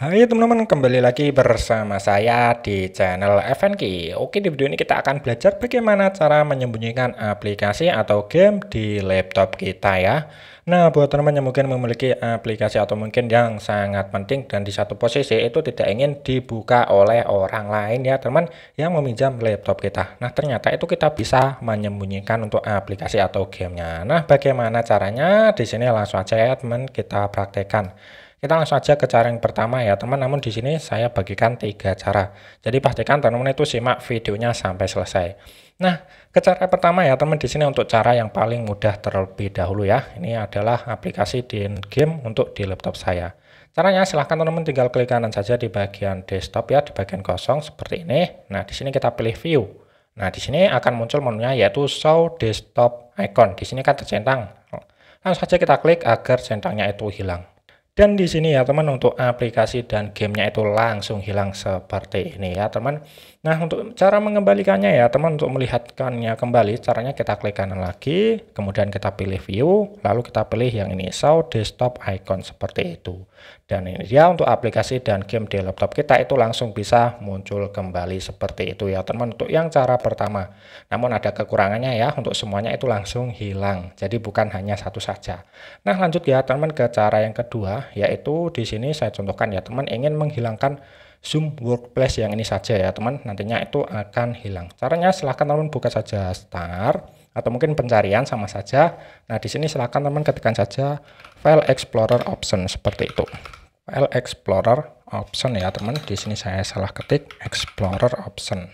Hai teman-teman, kembali lagi bersama saya di channel FNK. Oke, di video ini kita akan belajar bagaimana cara menyembunyikan aplikasi atau game di laptop kita ya. Nah, buat teman-teman yang mungkin memiliki aplikasi atau mungkin yang sangat penting dan di satu posisi itu tidak ingin dibuka oleh orang lain ya teman yang meminjam laptop kita. Nah, ternyata itu kita bisa menyembunyikan untuk aplikasi atau gamenya. Nah, bagaimana caranya? Di sini langsung aja ya teman kita praktekkan. Kita langsung aja ke cara yang pertama ya teman, namun di sini saya bagikan tiga cara. Jadi pastikan teman-teman itu simak videonya sampai selesai. Nah, ke cara pertama ya teman di sini untuk cara yang paling mudah terlebih dahulu ya. Ini adalah aplikasi di game untuk di laptop saya. Caranya silahkan teman-teman tinggal klik kanan saja di bagian desktop ya, di bagian kosong seperti ini. Nah, di sini kita pilih view. Nah, di sini akan muncul menunya yaitu show desktop icon. Di sini kan tercentang. Langsung saja kita klik agar centangnya itu hilang. Dan di sini ya teman untuk aplikasi dan gamenya itu langsung hilang seperti ini ya teman. Nah untuk cara mengembalikannya ya teman untuk melihatkannya kembali caranya kita klik kanan lagi kemudian kita pilih view lalu kita pilih yang ini show desktop icon seperti itu. Dan ini dia untuk aplikasi dan game di laptop kita itu langsung bisa muncul kembali seperti itu ya teman untuk yang cara pertama. Namun ada kekurangannya ya untuk semuanya itu langsung hilang. Jadi bukan hanya satu saja. Nah lanjut ya teman ke cara yang kedua yaitu di sini saya contohkan ya teman ingin menghilangkan Zoom Workplace yang ini saja ya teman nantinya itu akan hilang. Caranya silahkan teman buka saja Start atau mungkin pencarian sama saja. Nah, di sini silakan teman ketikkan saja file explorer option seperti itu. File explorer option ya, teman. Di sini saya salah ketik explorer option.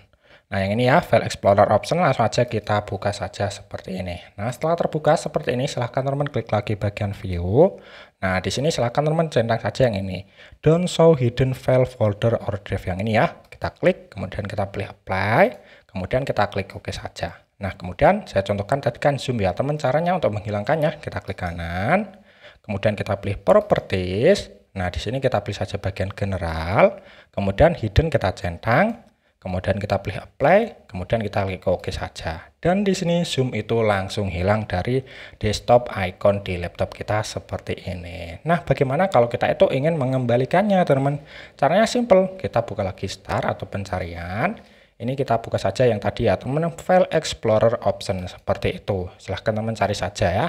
Nah, yang ini ya, file explorer option langsung aja kita buka saja seperti ini. Nah, setelah terbuka seperti ini, silahkan teman klik lagi bagian view. Nah, di sini silahkan teman centang saja yang ini. Don't show hidden file folder or drive yang ini ya. Kita klik, kemudian kita pilih apply, kemudian kita klik OK saja. Nah, kemudian saya contohkan tadi kan zoom ya, teman. Caranya untuk menghilangkannya, kita klik kanan, kemudian kita pilih properties. Nah, di sini kita pilih saja bagian general, kemudian hidden kita centang, kemudian kita pilih apply, kemudian kita klik OK saja. Dan di sini zoom itu langsung hilang dari desktop icon di laptop kita seperti ini. Nah, bagaimana kalau kita itu ingin mengembalikannya, teman? Caranya simple, kita buka lagi start atau pencarian, ini kita buka saja yang tadi ya teman-teman file explorer option seperti itu. Silahkan teman cari saja ya.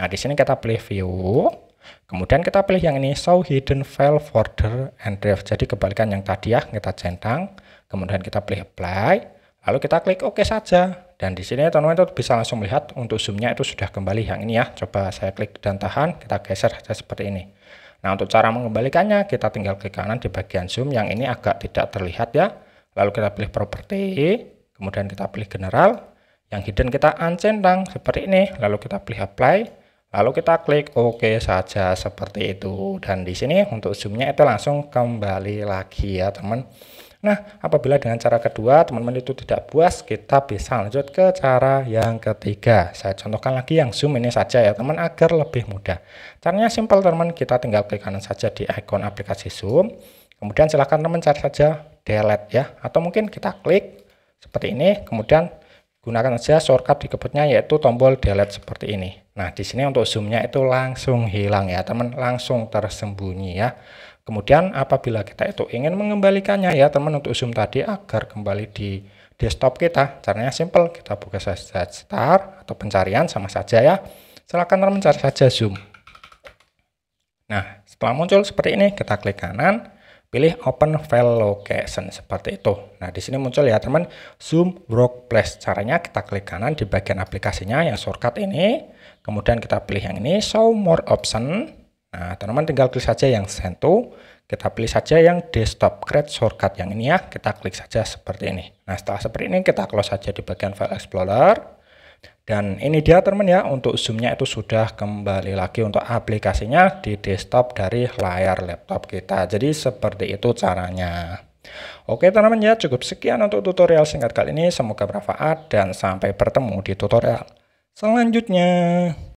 Nah di sini kita pilih view, kemudian kita pilih yang ini show hidden file folder and drive. Jadi kebalikan yang tadi ya kita centang, kemudian kita pilih apply, lalu kita klik OK saja. Dan di sini teman-teman itu bisa langsung melihat untuk zoomnya itu sudah kembali yang ini ya. Coba saya klik dan tahan, kita geser saja seperti ini. Nah untuk cara mengembalikannya kita tinggal klik kanan di bagian zoom yang ini agak tidak terlihat ya lalu kita pilih properti kemudian kita pilih general yang hidden kita uncentang seperti ini lalu kita pilih apply lalu kita klik oke OK saja seperti itu dan di sini untuk zoomnya itu langsung kembali lagi ya teman Nah, apabila dengan cara kedua teman-teman itu tidak puas, kita bisa lanjut ke cara yang ketiga. Saya contohkan lagi yang zoom ini saja ya teman agar lebih mudah. Caranya simpel teman, kita tinggal klik kanan saja di ikon aplikasi zoom. Kemudian silahkan teman cari saja delete ya atau mungkin kita klik seperti ini kemudian gunakan saja shortcut di keyboardnya yaitu tombol delete seperti ini nah di sini untuk zoomnya itu langsung hilang ya teman langsung tersembunyi ya kemudian apabila kita itu ingin mengembalikannya ya teman untuk zoom tadi agar kembali di desktop kita caranya simple kita buka saja start atau pencarian sama saja ya silahkan mencari saja zoom nah setelah muncul seperti ini kita klik kanan Pilih open file location seperti itu. Nah, di sini muncul ya teman Zoom Workplace. Caranya kita klik kanan di bagian aplikasinya yang shortcut ini. Kemudian kita pilih yang ini show more option. Nah, teman-teman tinggal klik saja yang send to. Kita pilih saja yang desktop create shortcut yang ini ya. Kita klik saja seperti ini. Nah, setelah seperti ini kita close saja di bagian file explorer. Dan ini dia teman ya untuk zoomnya itu sudah kembali lagi untuk aplikasinya di desktop dari layar laptop kita. Jadi seperti itu caranya. Oke teman-teman ya cukup sekian untuk tutorial singkat kali ini. Semoga bermanfaat dan sampai bertemu di tutorial selanjutnya.